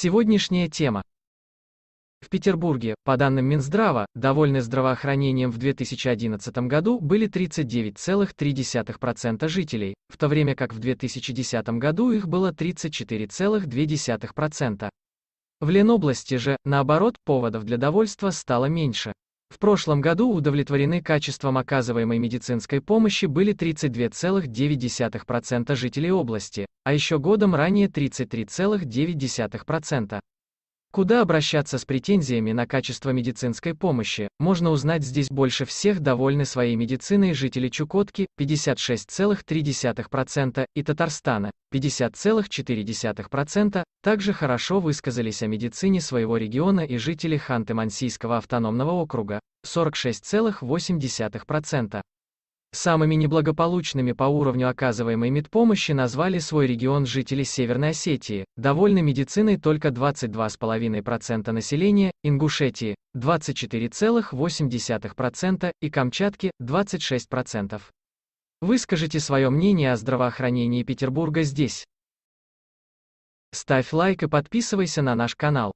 Сегодняшняя тема. В Петербурге, по данным Минздрава, довольны здравоохранением в 2011 году были 39,3% жителей, в то время как в 2010 году их было 34,2%. В Ленобласти же, наоборот, поводов для довольства стало меньше. В прошлом году удовлетворены качеством оказываемой медицинской помощи были 32,9% жителей области, а еще годом ранее 33,9%. Куда обращаться с претензиями на качество медицинской помощи, можно узнать здесь больше всех довольны своей медициной жители Чукотки, 56,3%, и Татарстана, 50,4%, также хорошо высказались о медицине своего региона и жители Ханты-Мансийского автономного округа, 46,8%. Самыми неблагополучными по уровню оказываемой медпомощи назвали свой регион жители Северной Осетии, довольны медициной только 22,5% населения, Ингушетии – 24,8% и Камчатки – 26%. Выскажите свое мнение о здравоохранении Петербурга здесь. Ставь лайк и подписывайся на наш канал.